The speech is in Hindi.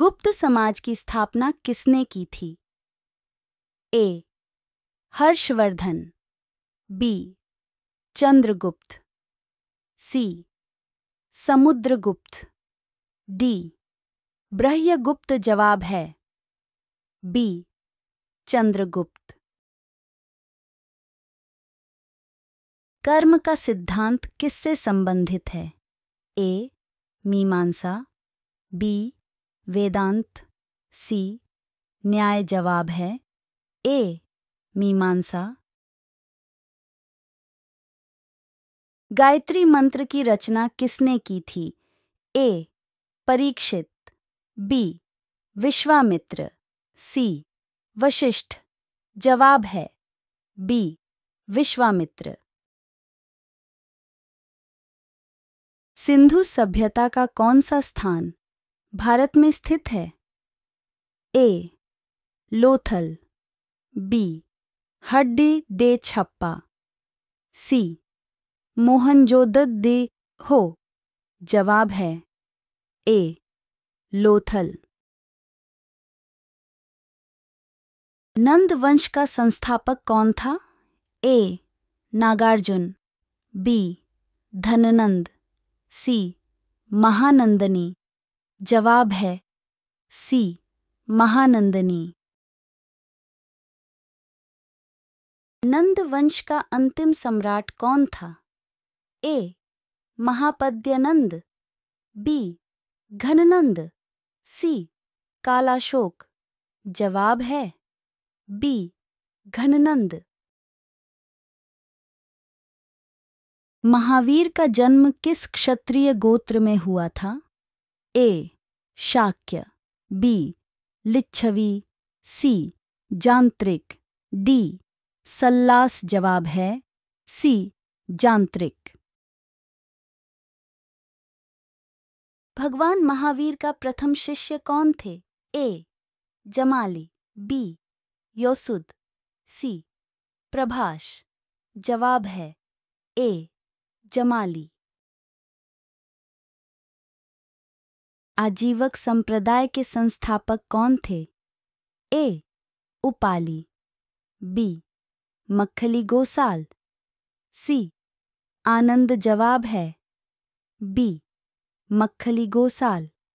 गुप्त समाज की स्थापना किसने की थी A Harshavardhana B Chandragupta C Samudragupta D Brahmagupta जवाब है बी चंद्रगुप्त कर्म का सिद्धांत किससे संबंधित है ए मीमांसा बी वेदांत सी न्याय जवाब है ए मीमांसा गायत्री मंत्र की रचना किसने की थी A Parikshit B Vishwamitra C Vashishtha जवाब है बी विश्वामित्र सिंधु सभ्यता का कौन सा स्थान भारत में स्थित है ए लोथल बी हड्डी दे छप्पा सी मोहनजोदड़ दे हो जवाब है ए लोथल नंद वंश का संस्थापक कौन था ए नागार्जुन बी धननंद सी महानंदनी जवाब है सी महानंदनी नंद वंश का अंतिम सम्राट कौन था ए महापद्यनंद बी घननंद सी कालाशोक जवाब है बी घननंद महावीर का जन्म किस क्षत्रिय गोत्र में हुआ था A Shakya B Lichchhavi C Jnatrika D सल्लास जवाब है सी जांत्रिक भगवान महावीर का प्रथम शिष्य कौन थे ए जमाली बी योसुद सी प्रभाष जवाब है ए जमाली आजीवक संप्रदाय के संस्थापक कौन थे A Upali B Makkhali Gosal C Anand जवाब है बी मक्खली गोसाल